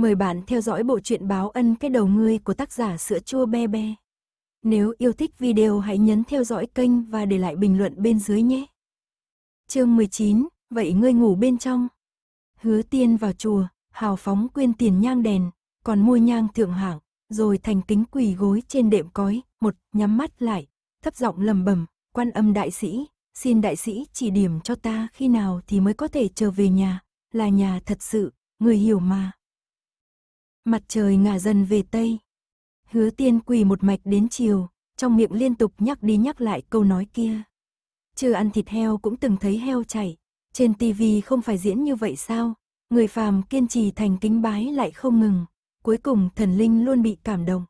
Mời bạn theo dõi bộ truyện báo ân cái đầu ngươi của tác giả sữa chua be be. Nếu yêu thích video hãy nhấn theo dõi kênh và để lại bình luận bên dưới nhé. Chương 19, vậy ngươi ngủ bên trong. Hứa tiên vào chùa, hào phóng quyên tiền nhang đèn, còn mua nhang thượng hạng, rồi thành kính quỳ gối trên đệm cói, một nhắm mắt lại, thấp giọng lầm bầm, quan âm đại sĩ, xin đại sĩ chỉ điểm cho ta khi nào thì mới có thể trở về nhà, là nhà thật sự, người hiểu mà. Mặt trời ngả dần về Tây. Hứa tiên quỳ một mạch đến chiều, trong miệng liên tục nhắc đi nhắc lại câu nói kia. Chưa ăn thịt heo cũng từng thấy heo chảy. Trên tivi không phải diễn như vậy sao? Người phàm kiên trì thành kính bái lại không ngừng. Cuối cùng thần linh luôn bị cảm động.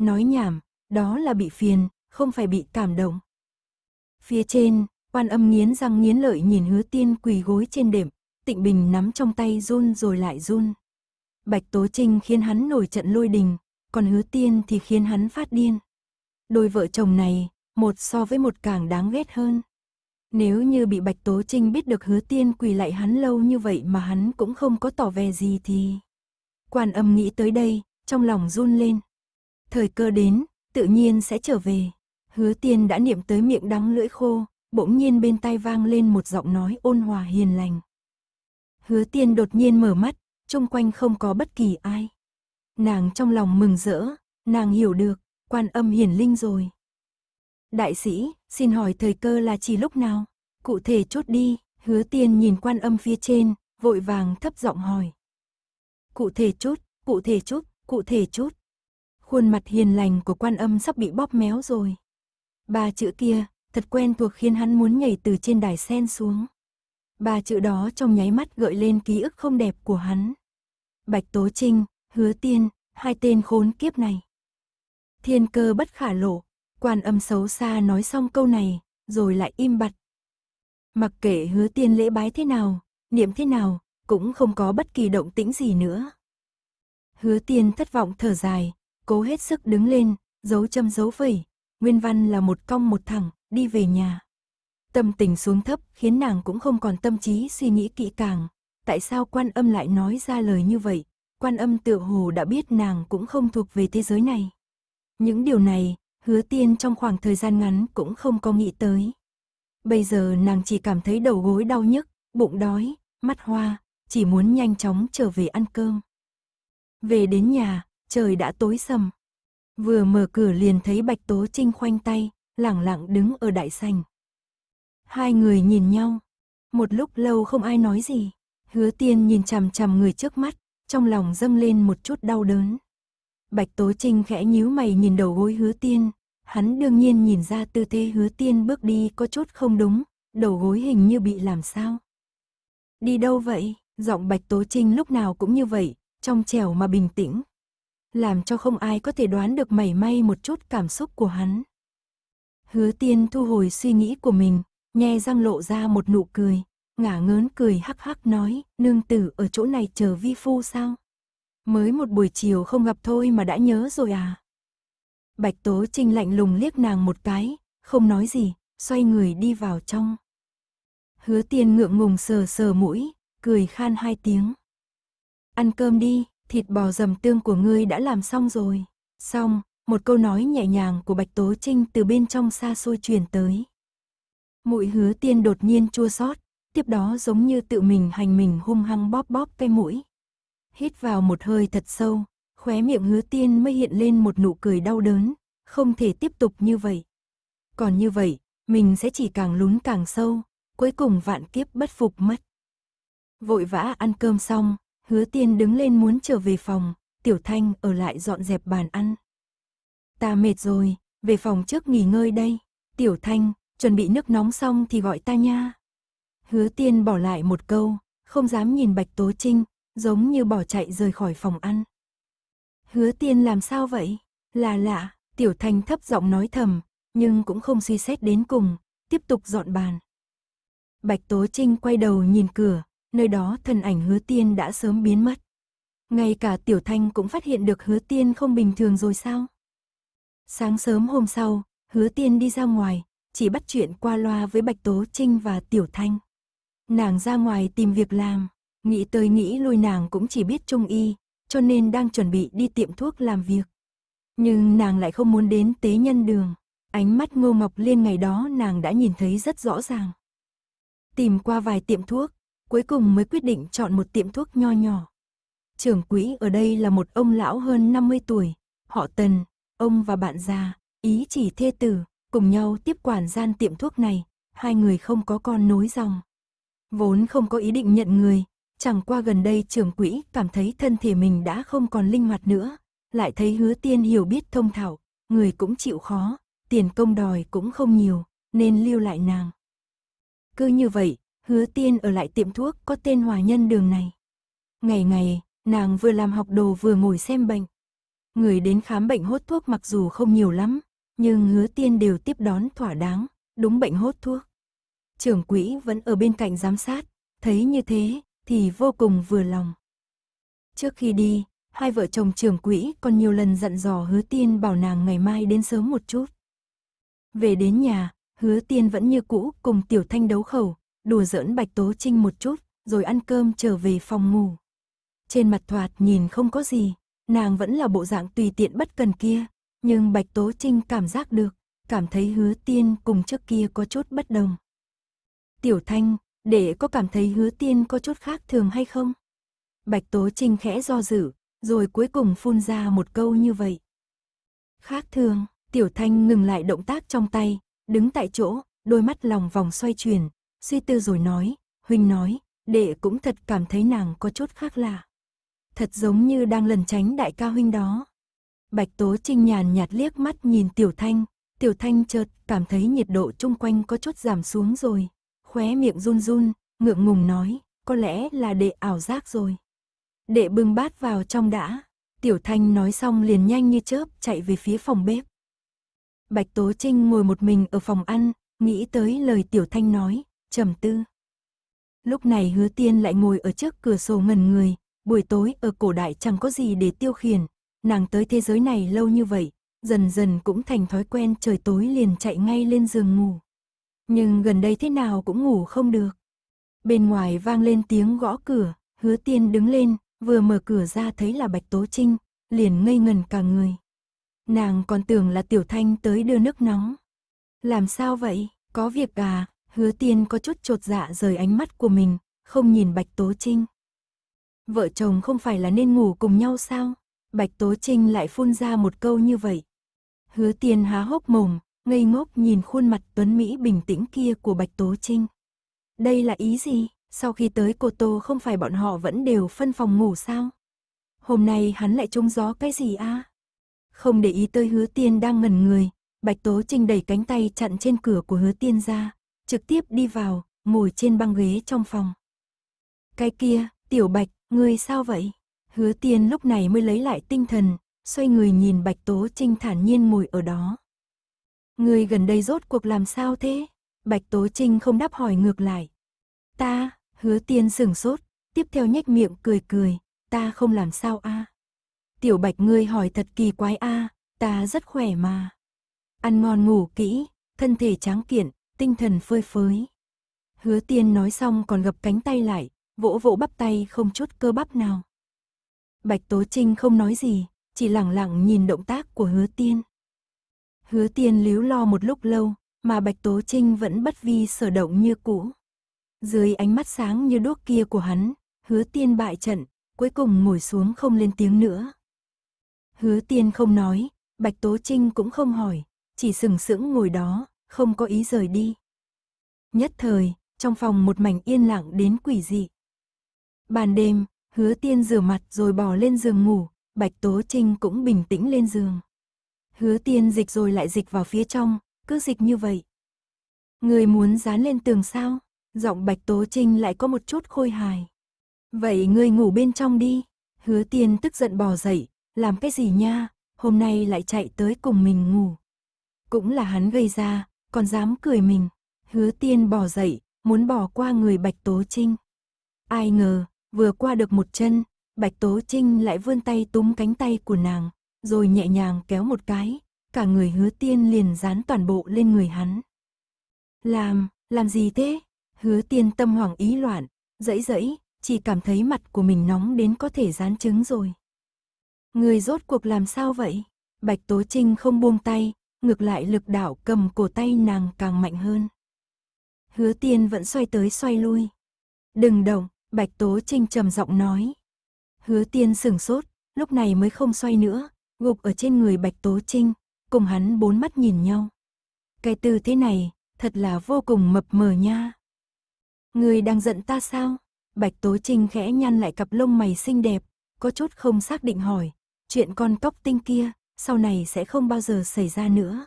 Nói nhảm, đó là bị phiền, không phải bị cảm động. Phía trên, quan âm nghiến răng nghiến lợi nhìn hứa tiên quỳ gối trên đệm. Tịnh Bình nắm trong tay run rồi lại run. Bạch Tố Trinh khiến hắn nổi trận lôi đình, còn hứa tiên thì khiến hắn phát điên. Đôi vợ chồng này, một so với một càng đáng ghét hơn. Nếu như bị Bạch Tố Trinh biết được hứa tiên quỳ lại hắn lâu như vậy mà hắn cũng không có tỏ vẻ gì thì... Quan âm nghĩ tới đây, trong lòng run lên. Thời cơ đến, tự nhiên sẽ trở về. Hứa tiên đã niệm tới miệng đắng lưỡi khô, bỗng nhiên bên tai vang lên một giọng nói ôn hòa hiền lành. Hứa tiên đột nhiên mở mắt, chung quanh không có bất kỳ ai. Nàng trong lòng mừng rỡ, nàng hiểu được, quan âm hiển linh rồi. Đại sĩ, xin hỏi thời cơ là chỉ lúc nào? Cụ thể chốt đi, hứa tiên nhìn quan âm phía trên, vội vàng thấp giọng hỏi. Cụ thể chút cụ thể chút cụ thể chút Khuôn mặt hiền lành của quan âm sắp bị bóp méo rồi. Ba chữ kia, thật quen thuộc khiến hắn muốn nhảy từ trên đài sen xuống. Ba chữ đó trong nháy mắt gợi lên ký ức không đẹp của hắn. Bạch Tố Trinh, Hứa Tiên, hai tên khốn kiếp này. Thiên cơ bất khả lộ, quan âm xấu xa nói xong câu này, rồi lại im bặt. Mặc kệ hứa tiên lễ bái thế nào, niệm thế nào, cũng không có bất kỳ động tĩnh gì nữa. Hứa tiên thất vọng thở dài, cố hết sức đứng lên, giấu châm giấu vẩy nguyên văn là một cong một thẳng, đi về nhà. Tâm tình xuống thấp khiến nàng cũng không còn tâm trí suy nghĩ kỹ càng, tại sao quan âm lại nói ra lời như vậy, quan âm tựa hồ đã biết nàng cũng không thuộc về thế giới này. Những điều này, hứa tiên trong khoảng thời gian ngắn cũng không có nghĩ tới. Bây giờ nàng chỉ cảm thấy đầu gối đau nhức, bụng đói, mắt hoa, chỉ muốn nhanh chóng trở về ăn cơm. Về đến nhà, trời đã tối sầm. Vừa mở cửa liền thấy Bạch Tố Trinh khoanh tay, lẳng lặng đứng ở đại sành. Hai người nhìn nhau, một lúc lâu không ai nói gì. Hứa tiên nhìn chằm chằm người trước mắt, trong lòng dâng lên một chút đau đớn. Bạch Tố Trinh khẽ nhíu mày nhìn đầu gối hứa tiên, hắn đương nhiên nhìn ra tư thế hứa tiên bước đi có chút không đúng, đầu gối hình như bị làm sao. Đi đâu vậy? Giọng Bạch Tố Trinh lúc nào cũng như vậy, trong trẻo mà bình tĩnh. Làm cho không ai có thể đoán được mảy may một chút cảm xúc của hắn. Hứa tiên thu hồi suy nghĩ của mình, nhe răng lộ ra một nụ cười, ngả ngớn cười hắc hắc nói, nương tử ở chỗ này chờ vi phu sao? Mới một buổi chiều không gặp thôi mà đã nhớ rồi à? Bạch Tố Trinh lạnh lùng liếc nàng một cái, không nói gì, xoay người đi vào trong. Hứa tiên ngượng ngùng sờ sờ mũi, cười khan hai tiếng. Ăn cơm đi, thịt bò dầm tương của ngươi đã làm xong rồi. Xong, một câu nói nhẹ nhàng của Bạch Tố Trinh từ bên trong xa xôi truyền tới. Mũi hứa tiên đột nhiên chua xót tiếp đó giống như tự mình hành mình hung hăng bóp bóp cái mũi. Hít vào một hơi thật sâu, khóe miệng hứa tiên mới hiện lên một nụ cười đau đớn, không thể tiếp tục như vậy. Còn như vậy, mình sẽ chỉ càng lún càng sâu, cuối cùng vạn kiếp bất phục mất. Vội vã ăn cơm xong, hứa tiên đứng lên muốn trở về phòng, tiểu thanh ở lại dọn dẹp bàn ăn. Ta mệt rồi, về phòng trước nghỉ ngơi đây, tiểu thanh, chuẩn bị nước nóng xong thì gọi ta nha. Hứa tiên bỏ lại một câu, không dám nhìn Bạch Tố Trinh, giống như bỏ chạy rời khỏi phòng ăn. Hứa tiên làm sao vậy? Là lạ, Tiểu Thanh thấp giọng nói thầm, nhưng cũng không suy xét đến cùng, tiếp tục dọn bàn. Bạch Tố Trinh quay đầu nhìn cửa, nơi đó thân ảnh hứa tiên đã sớm biến mất. Ngay cả Tiểu Thanh cũng phát hiện được hứa tiên không bình thường rồi sao? Sáng sớm hôm sau, hứa tiên đi ra ngoài, chỉ bắt chuyện qua loa với Bạch Tố Trinh và Tiểu Thanh. Nàng ra ngoài tìm việc làm, nghĩ tới nghĩ lui nàng cũng chỉ biết trung y, cho nên đang chuẩn bị đi tiệm thuốc làm việc. Nhưng nàng lại không muốn đến tế nhân đường, ánh mắt ngô ngọc liên ngày đó nàng đã nhìn thấy rất rõ ràng. Tìm qua vài tiệm thuốc, cuối cùng mới quyết định chọn một tiệm thuốc nho nhỏ. Trưởng quỹ ở đây là một ông lão hơn 50 tuổi, họ tần, ông và bạn già, ý chỉ thê tử, cùng nhau tiếp quản gian tiệm thuốc này, hai người không có con nối dòng. Vốn không có ý định nhận người, chẳng qua gần đây trưởng quỹ cảm thấy thân thể mình đã không còn linh hoạt nữa, lại thấy hứa tiên hiểu biết thông thảo, người cũng chịu khó, tiền công đòi cũng không nhiều, nên lưu lại nàng. Cứ như vậy, hứa tiên ở lại tiệm thuốc có tên hòa nhân đường này. Ngày ngày, nàng vừa làm học đồ vừa ngồi xem bệnh. Người đến khám bệnh hốt thuốc mặc dù không nhiều lắm, nhưng hứa tiên đều tiếp đón thỏa đáng, đúng bệnh hốt thuốc trưởng quỹ vẫn ở bên cạnh giám sát, thấy như thế thì vô cùng vừa lòng. Trước khi đi, hai vợ chồng trưởng quỹ còn nhiều lần dặn dò hứa tiên bảo nàng ngày mai đến sớm một chút. Về đến nhà, hứa tiên vẫn như cũ cùng tiểu thanh đấu khẩu, đùa giỡn bạch tố trinh một chút, rồi ăn cơm trở về phòng ngủ. Trên mặt thoạt nhìn không có gì, nàng vẫn là bộ dạng tùy tiện bất cần kia, nhưng bạch tố trinh cảm giác được, cảm thấy hứa tiên cùng trước kia có chút bất đồng. Tiểu Thanh, để có cảm thấy hứa tiên có chút khác thường hay không? Bạch Tố Trinh khẽ do dự, rồi cuối cùng phun ra một câu như vậy. Khác thường, Tiểu Thanh ngừng lại động tác trong tay, đứng tại chỗ, đôi mắt lòng vòng xoay chuyển, suy tư rồi nói, Huynh nói, để cũng thật cảm thấy nàng có chút khác lạ. Thật giống như đang lần tránh đại ca Huynh đó. Bạch Tố Trinh nhàn nhạt liếc mắt nhìn Tiểu Thanh, Tiểu Thanh chợt cảm thấy nhiệt độ chung quanh có chút giảm xuống rồi, khóe miệng run run, ngượng ngùng nói, có lẽ là đệ ảo giác rồi. Đệ bưng bát vào trong đã, Tiểu Thanh nói xong liền nhanh như chớp chạy về phía phòng bếp. Bạch Tố Trinh ngồi một mình ở phòng ăn, nghĩ tới lời Tiểu Thanh nói, trầm tư. Lúc này hứa tiên lại ngồi ở trước cửa sổ ngần người, buổi tối ở cổ đại chẳng có gì để tiêu khiển, nàng tới thế giới này lâu như vậy, dần dần cũng thành thói quen trời tối liền chạy ngay lên giường ngủ nhưng gần đây thế nào cũng ngủ không được. Bên ngoài vang lên tiếng gõ cửa, hứa tiên đứng lên, vừa mở cửa ra thấy là Bạch Tố Trinh, liền ngây ngần cả người. Nàng còn tưởng là Tiểu Thanh tới đưa nước nóng. Làm sao vậy, có việc à, hứa tiên có chút trột dạ rời ánh mắt của mình, không nhìn Bạch Tố Trinh. Vợ chồng không phải là nên ngủ cùng nhau sao? Bạch Tố Trinh lại phun ra một câu như vậy. Hứa tiên há hốc mồm, ngây ngốc nhìn khuôn mặt tuấn Mỹ bình tĩnh kia của Bạch Tố Trinh. Đây là ý gì? Sau khi tới Cô Tô không phải bọn họ vẫn đều phân phòng ngủ sao? Hôm nay hắn lại trông gió cái gì a? À? Không để ý tới hứa tiên đang ngẩn người, Bạch Tố Trinh đẩy cánh tay chặn trên cửa của hứa tiên ra, trực tiếp đi vào, ngồi trên băng ghế trong phòng. Cái kia, tiểu Bạch, ngươi sao vậy? Hứa tiên lúc này mới lấy lại tinh thần, xoay người nhìn Bạch Tố Trinh thản nhiên ngồi ở đó. Người gần đây rốt cuộc làm sao thế? Bạch Tố Trinh không đáp hỏi ngược lại. Ta, hứa tiên sửng sốt, tiếp theo nhếch miệng cười cười, ta không làm sao a Tiểu Bạch ngươi hỏi thật kỳ quái a ta rất khỏe mà. Ăn ngon ngủ kỹ, thân thể tráng kiện, tinh thần phơi phới. Hứa tiên nói xong còn gập cánh tay lại, vỗ vỗ bắp tay không chút cơ bắp nào. Bạch Tố Trinh không nói gì, chỉ lặng lặng nhìn động tác của hứa tiên. Hứa tiên líu lo một lúc lâu, mà Bạch Tố Trinh vẫn bất vi sở động như cũ. Dưới ánh mắt sáng như đuốc kia của hắn, hứa tiên bại trận, cuối cùng ngồi xuống không lên tiếng nữa. Hứa tiên không nói, Bạch Tố Trinh cũng không hỏi, chỉ sừng sững ngồi đó, không có ý rời đi. Nhất thời, trong phòng một mảnh yên lặng đến quỷ dị. Ban đêm, hứa tiên rửa mặt rồi bỏ lên giường ngủ, Bạch Tố Trinh cũng bình tĩnh lên giường. Hứa tiên dịch rồi lại dịch vào phía trong, cứ dịch như vậy. Người muốn dán lên tường sao? Giọng Bạch Tố Trinh lại có một chút khôi hài. Vậy ngươi ngủ bên trong đi. Hứa tiên tức giận bò dậy, làm cái gì nha, hôm nay lại chạy tới cùng mình ngủ. Cũng là hắn gây ra, còn dám cười mình. Hứa tiên bò dậy, muốn bỏ qua người Bạch Tố Trinh. Ai ngờ, vừa qua được một chân, Bạch Tố Trinh lại vươn tay túm cánh tay của nàng, rồi nhẹ nhàng kéo một cái, cả người hứa tiên liền dán toàn bộ lên người hắn. Làm, làm gì thế? Hứa tiên tâm hoảng ý loạn, dẫy dẫy, chỉ cảm thấy mặt của mình nóng đến có thể dán trứng rồi. Người rốt cuộc làm sao vậy? Bạch Tố Trinh không buông tay, ngược lại lực đảo cầm cổ tay nàng càng mạnh hơn. Hứa tiên vẫn xoay tới xoay lui. Đừng động, Bạch Tố Trinh trầm giọng nói. Hứa tiên sửng sốt, lúc này mới không xoay nữa, gục ở trên người Bạch Tố Trinh, cùng hắn bốn mắt nhìn nhau. Cái tư thế này, thật là vô cùng mập mờ nha. Người đang giận ta sao? Bạch Tố Trinh khẽ nhăn lại cặp lông mày xinh đẹp, có chút không xác định hỏi, chuyện con cóc tinh kia, sau này sẽ không bao giờ xảy ra nữa.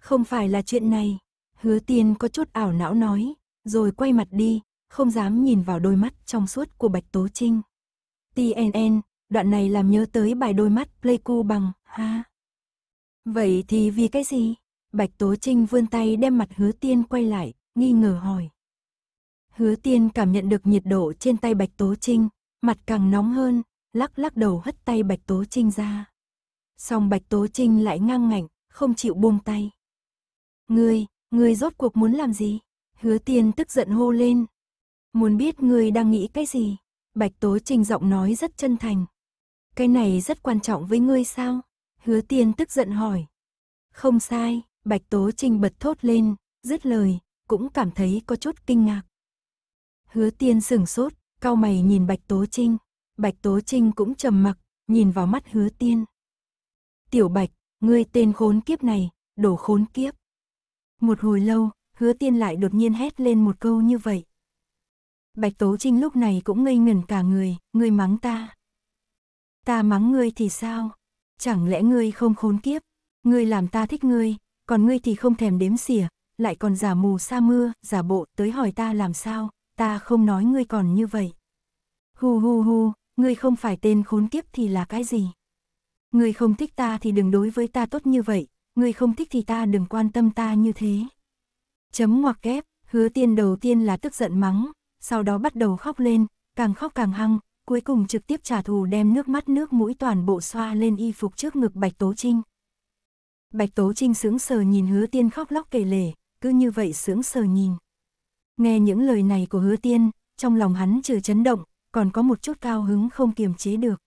Không phải là chuyện này, hứa tiên có chút ảo não nói, rồi quay mặt đi, không dám nhìn vào đôi mắt trong suốt của Bạch Tố Trinh. TNN, đoạn này làm nhớ tới bài đôi mắt Pleiku bằng, ha. Vậy thì vì cái gì? Bạch Tố Trinh vươn tay đem mặt hứa tiên quay lại, nghi ngờ hỏi. Hứa tiên cảm nhận được nhiệt độ trên tay Bạch Tố Trinh, mặt càng nóng hơn, lắc lắc đầu hất tay Bạch Tố Trinh ra. Xong Bạch Tố Trinh lại ngang ngạnh, không chịu buông tay. Ngươi, ngươi rốt cuộc muốn làm gì? Hứa tiên tức giận hô lên. Muốn biết ngươi đang nghĩ cái gì? Bạch Tố Trinh giọng nói rất chân thành. Cái này rất quan trọng với ngươi sao? Hứa tiên tức giận hỏi. Không sai, Bạch Tố Trinh bật thốt lên, dứt lời, cũng cảm thấy có chút kinh ngạc. Hứa tiên sửng sốt, cao mày nhìn Bạch Tố Trinh. Bạch Tố Trinh cũng trầm mặc, nhìn vào mắt hứa tiên. Tiểu Bạch, ngươi tên khốn kiếp này, đổ khốn kiếp. Một hồi lâu, hứa tiên lại đột nhiên hét lên một câu như vậy. Bạch Tố Trinh lúc này cũng ngây ngẩn cả người, ngươi mắng ta. Ta mắng ngươi thì sao? Chẳng lẽ ngươi không khốn kiếp? Ngươi làm ta thích ngươi, còn ngươi thì không thèm đếm xỉa, lại còn giả mù sa mưa, giả bộ tới hỏi ta làm sao, ta không nói ngươi còn như vậy. Hu hu hu, ngươi không phải tên khốn kiếp thì là cái gì? Ngươi không thích ta thì đừng đối với ta tốt như vậy, ngươi không thích thì ta đừng quan tâm ta như thế. Chấm ngoặc kép, hứa tiên đầu tiên là tức giận mắng, sau đó bắt đầu khóc lên, càng khóc càng hăng, cuối cùng trực tiếp trả thù đem nước mắt nước mũi toàn bộ xoa lên y phục trước ngực Bạch Tố Trinh. Bạch Tố Trinh sướng sờ nhìn hứa tiên khóc lóc kể lể, cứ như vậy sướng sờ nhìn. Nghe những lời này của hứa tiên, trong lòng hắn trừ chấn động, còn có một chút cao hứng không kiềm chế được.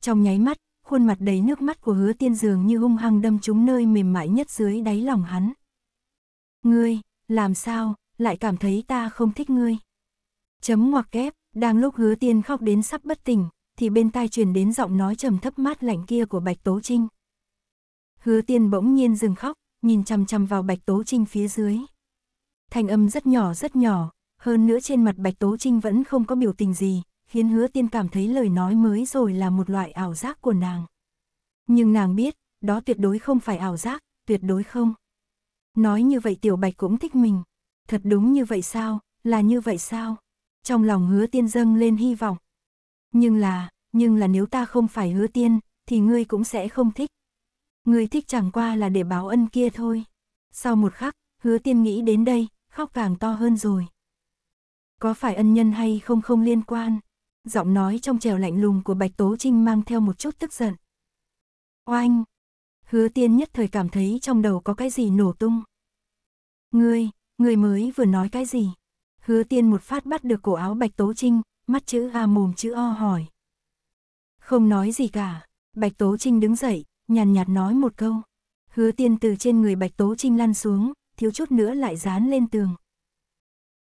Trong nháy mắt, khuôn mặt đầy nước mắt của hứa tiên dường như hung hăng đâm trúng nơi mềm mại nhất dưới đáy lòng hắn. Ngươi, làm sao, lại cảm thấy ta không thích ngươi. Chấm ngoặc kép, đang lúc hứa tiên khóc đến sắp bất tỉnh, thì bên tai truyền đến giọng nói trầm thấp mát lạnh kia của Bạch Tố Trinh. Hứa tiên bỗng nhiên dừng khóc, nhìn chằm chằm vào Bạch Tố Trinh phía dưới. Thanh âm rất nhỏ rất nhỏ, hơn nữa trên mặt Bạch Tố Trinh vẫn không có biểu tình gì, khiến hứa tiên cảm thấy lời nói mới rồi là một loại ảo giác của nàng. Nhưng nàng biết, đó tuyệt đối không phải ảo giác, tuyệt đối không. Nói như vậy tiểu Bạch cũng thích mình. Thật đúng như vậy sao, là như vậy sao? trong lòng hứa tiên dâng lên hy vọng. Nhưng là, nhưng là nếu ta không phải hứa tiên, thì ngươi cũng sẽ không thích. Ngươi thích chẳng qua là để báo ân kia thôi. Sau một khắc, hứa tiên nghĩ đến đây, khóc càng to hơn rồi. Có phải ân nhân hay không không liên quan? Giọng nói trong trèo lạnh lùng của Bạch Tố Trinh mang theo một chút tức giận. Oanh! Hứa tiên nhất thời cảm thấy trong đầu có cái gì nổ tung. Ngươi, ngươi mới vừa nói cái gì? Hứa tiên một phát bắt được cổ áo Bạch Tố Trinh, mắt chữ A mồm chữ O hỏi. Không nói gì cả, Bạch Tố Trinh đứng dậy, nhàn nhạt nói một câu. Hứa tiên từ trên người Bạch Tố Trinh lăn xuống, thiếu chút nữa lại dán lên tường.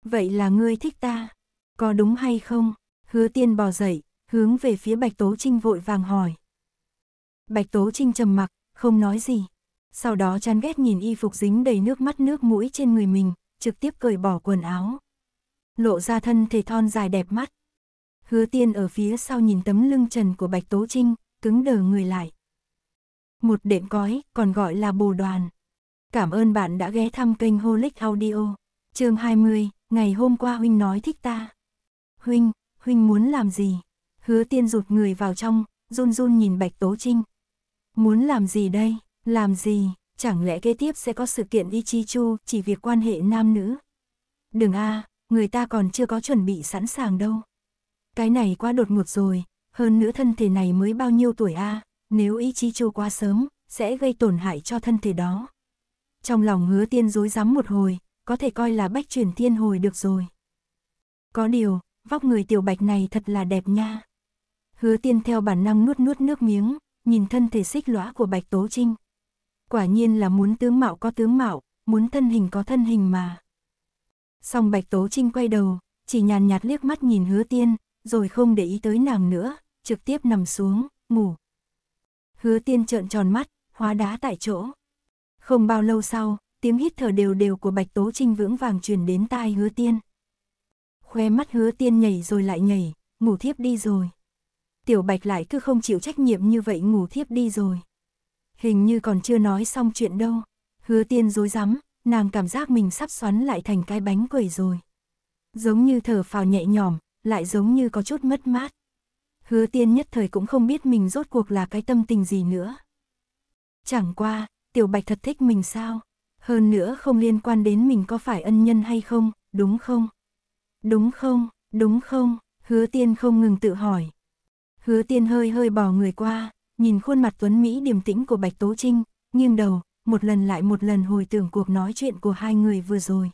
Vậy là ngươi thích ta, có đúng hay không? Hứa tiên bò dậy, hướng về phía Bạch Tố Trinh vội vàng hỏi. Bạch Tố Trinh trầm mặc, không nói gì. Sau đó chán ghét nhìn y phục dính đầy nước mắt nước mũi trên người mình, trực tiếp cởi bỏ quần áo lộ ra thân thể thon dài đẹp mắt. Hứa tiên ở phía sau nhìn tấm lưng trần của Bạch Tố Trinh, cứng đờ người lại. Một đệm cói, còn gọi là bồ đoàn. Cảm ơn bạn đã ghé thăm kênh Holic Audio. chương 20, ngày hôm qua Huynh nói thích ta. Huynh, Huynh muốn làm gì? Hứa tiên rụt người vào trong, run run nhìn Bạch Tố Trinh. Muốn làm gì đây? Làm gì? Chẳng lẽ kế tiếp sẽ có sự kiện đi chi chu chỉ việc quan hệ nam nữ? Đừng a, à, người ta còn chưa có chuẩn bị sẵn sàng đâu. Cái này quá đột ngột rồi, hơn nữa thân thể này mới bao nhiêu tuổi a, nếu ý chí trôi quá sớm, sẽ gây tổn hại cho thân thể đó. Trong lòng hứa tiên dối rắm một hồi, có thể coi là bách chuyển thiên hồi được rồi. Có điều, vóc người tiểu bạch này thật là đẹp nha. Hứa tiên theo bản năng nuốt nuốt nước miếng, nhìn thân thể xích lõa của bạch tố trinh. Quả nhiên là muốn tướng mạo có tướng mạo, muốn thân hình có thân hình mà. Xong Bạch Tố Trinh quay đầu, chỉ nhàn nhạt liếc mắt nhìn hứa tiên, rồi không để ý tới nàng nữa, trực tiếp nằm xuống, ngủ. Hứa tiên trợn tròn mắt, hóa đá tại chỗ. Không bao lâu sau, tiếng hít thở đều đều của Bạch Tố Trinh vững vàng truyền đến tai hứa tiên. Khoe mắt hứa tiên nhảy rồi lại nhảy, ngủ thiếp đi rồi. Tiểu Bạch lại cứ không chịu trách nhiệm như vậy ngủ thiếp đi rồi. Hình như còn chưa nói xong chuyện đâu. Hứa tiên dối rắm nàng cảm giác mình sắp xoắn lại thành cái bánh quẩy rồi. Giống như thở phào nhẹ nhõm, lại giống như có chút mất mát. Hứa tiên nhất thời cũng không biết mình rốt cuộc là cái tâm tình gì nữa. Chẳng qua, tiểu bạch thật thích mình sao? Hơn nữa không liên quan đến mình có phải ân nhân hay không, đúng không? Đúng không, đúng không, hứa tiên không ngừng tự hỏi. Hứa tiên hơi hơi bỏ người qua, nhìn khuôn mặt tuấn Mỹ điềm tĩnh của Bạch Tố Trinh, nghiêng đầu, một lần lại một lần hồi tưởng cuộc nói chuyện của hai người vừa rồi.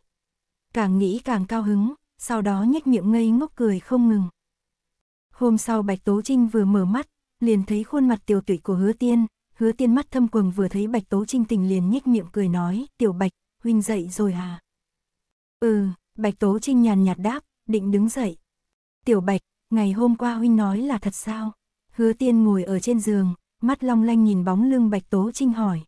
Càng nghĩ càng cao hứng, sau đó nhếch miệng ngây ngốc cười không ngừng. Hôm sau Bạch Tố Trinh vừa mở mắt, liền thấy khuôn mặt tiểu tụy của hứa tiên, hứa tiên mắt thâm quầng vừa thấy Bạch Tố Trinh tình liền nhếch miệng cười nói, tiểu Bạch, huynh dậy rồi à? Ừ, Bạch Tố Trinh nhàn nhạt đáp, định đứng dậy. Tiểu Bạch, ngày hôm qua huynh nói là thật sao? Hứa tiên ngồi ở trên giường, mắt long lanh nhìn bóng lưng Bạch Tố Trinh hỏi.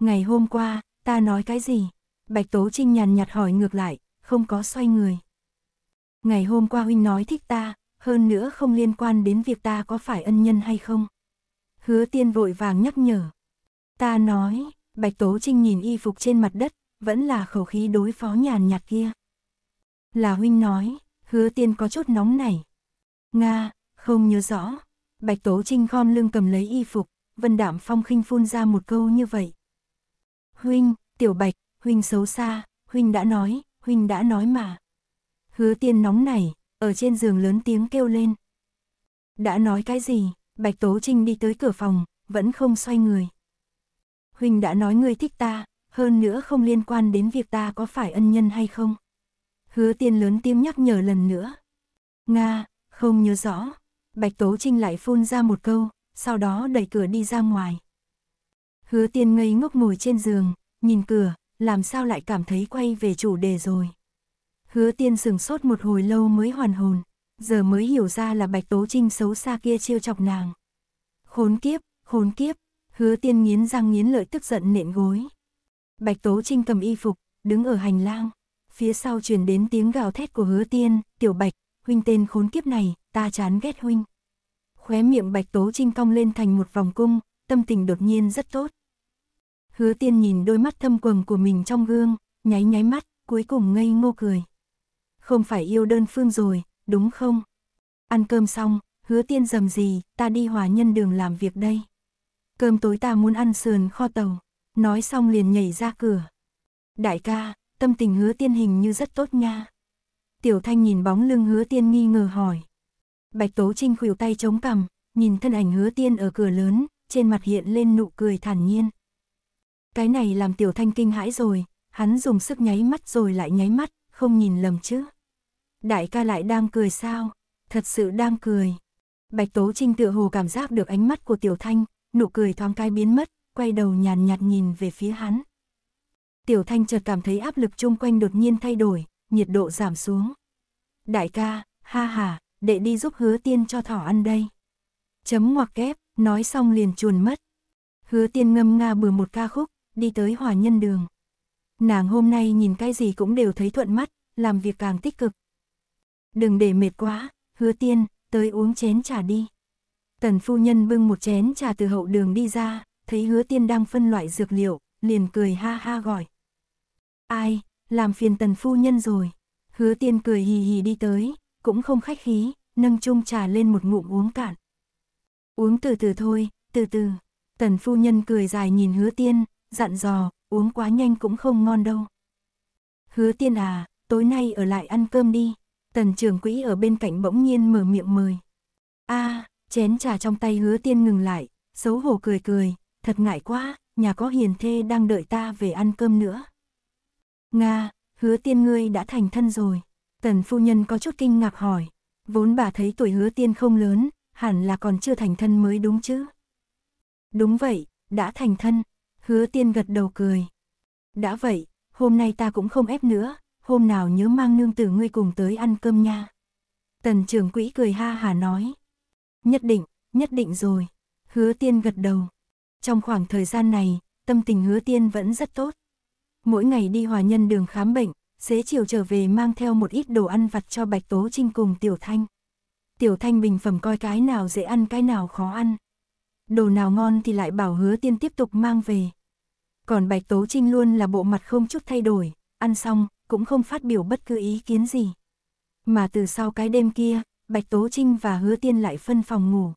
Ngày hôm qua, ta nói cái gì? Bạch Tố Trinh nhàn nhạt hỏi ngược lại, không có xoay người. Ngày hôm qua huynh nói thích ta, hơn nữa không liên quan đến việc ta có phải ân nhân hay không. Hứa tiên vội vàng nhắc nhở. Ta nói, Bạch Tố Trinh nhìn y phục trên mặt đất, vẫn là khẩu khí đối phó nhàn nhạt kia. Là huynh nói, hứa tiên có chút nóng này. Nga, không nhớ rõ. Bạch Tố Trinh khom lưng cầm lấy y phục, Vân Đạm Phong khinh phun ra một câu như vậy, Huynh, tiểu bạch, huynh xấu xa, huynh đã nói, huynh đã nói mà. Hứa tiên nóng nảy, ở trên giường lớn tiếng kêu lên. Đã nói cái gì, bạch tố trinh đi tới cửa phòng, vẫn không xoay người. Huynh đã nói ngươi thích ta, hơn nữa không liên quan đến việc ta có phải ân nhân hay không. Hứa tiên lớn tiếng nhắc nhở lần nữa. Nga, không nhớ rõ. Bạch Tố Trinh lại phun ra một câu, sau đó đẩy cửa đi ra ngoài. Hứa tiên ngây ngốc ngồi trên giường, nhìn cửa, làm sao lại cảm thấy quay về chủ đề rồi. Hứa tiên sừng sốt một hồi lâu mới hoàn hồn, giờ mới hiểu ra là Bạch Tố Trinh xấu xa kia trêu chọc nàng. Khốn kiếp, khốn kiếp, hứa tiên nghiến răng nghiến lợi tức giận nện gối. Bạch Tố Trinh cầm y phục, đứng ở hành lang, phía sau truyền đến tiếng gào thét của hứa tiên, tiểu Bạch, huynh tên khốn kiếp này, ta chán ghét huynh. Khóe miệng Bạch Tố Trinh cong lên thành một vòng cung, tâm tình đột nhiên rất tốt. Hứa tiên nhìn đôi mắt thâm quầng của mình trong gương, nháy nháy mắt, cuối cùng ngây ngô cười. Không phải yêu đơn phương rồi, đúng không? Ăn cơm xong, hứa tiên dầm gì, ta đi hòa nhân đường làm việc đây. Cơm tối ta muốn ăn sườn kho tàu. Nói xong liền nhảy ra cửa. Đại ca, tâm tình hứa tiên hình như rất tốt nha. Tiểu thanh nhìn bóng lưng hứa tiên nghi ngờ hỏi. Bạch tố trinh khuỷu tay chống cằm, nhìn thân ảnh hứa tiên ở cửa lớn, trên mặt hiện lên nụ cười thản nhiên. Cái này làm tiểu thanh kinh hãi rồi, hắn dùng sức nháy mắt rồi lại nháy mắt, không nhìn lầm chứ. Đại ca lại đang cười sao, thật sự đang cười. Bạch Tố Trinh tựa hồ cảm giác được ánh mắt của tiểu thanh, nụ cười thoáng cái biến mất, quay đầu nhàn nhạt nhìn về phía hắn. Tiểu thanh chợt cảm thấy áp lực chung quanh đột nhiên thay đổi, nhiệt độ giảm xuống. Đại ca, ha ha, đệ đi giúp hứa tiên cho thỏ ăn đây. Chấm ngoặc kép, nói xong liền chuồn mất. Hứa tiên ngâm nga bừa một ca khúc, đi tới hòa nhân đường. Nàng hôm nay nhìn cái gì cũng đều thấy thuận mắt, làm việc càng tích cực. Đừng để mệt quá, hứa tiên, tới uống chén trà đi. Tần phu nhân bưng một chén trà từ hậu đường đi ra, thấy hứa tiên đang phân loại dược liệu, liền cười ha ha gọi. Ai, làm phiền tần phu nhân rồi. Hứa tiên cười hì hì đi tới, cũng không khách khí, nâng chung trà lên một ngụm uống cạn. Uống từ từ thôi, từ từ. Tần phu nhân cười dài nhìn hứa tiên, dặn dò, uống quá nhanh cũng không ngon đâu. Hứa tiên à, tối nay ở lại ăn cơm đi. Tần trưởng quỹ ở bên cạnh bỗng nhiên mở miệng mời. a à, chén trà trong tay hứa tiên ngừng lại, xấu hổ cười cười, thật ngại quá, nhà có hiền thê đang đợi ta về ăn cơm nữa. Nga, hứa tiên ngươi đã thành thân rồi. Tần phu nhân có chút kinh ngạc hỏi, vốn bà thấy tuổi hứa tiên không lớn, hẳn là còn chưa thành thân mới đúng chứ. Đúng vậy, đã thành thân, Hứa tiên gật đầu cười. Đã vậy, hôm nay ta cũng không ép nữa, hôm nào nhớ mang nương tử ngươi cùng tới ăn cơm nha. Tần trưởng quỹ cười ha hà nói. Nhất định, nhất định rồi. Hứa tiên gật đầu. Trong khoảng thời gian này, tâm tình hứa tiên vẫn rất tốt. Mỗi ngày đi hòa nhân đường khám bệnh, xế chiều trở về mang theo một ít đồ ăn vặt cho Bạch Tố Trinh cùng Tiểu Thanh. Tiểu Thanh bình phẩm coi cái nào dễ ăn cái nào khó ăn. Đồ nào ngon thì lại bảo hứa tiên tiếp tục mang về. Còn Bạch Tố Trinh luôn là bộ mặt không chút thay đổi, ăn xong, cũng không phát biểu bất cứ ý kiến gì. Mà từ sau cái đêm kia, Bạch Tố Trinh và Hứa Tiên lại phân phòng ngủ.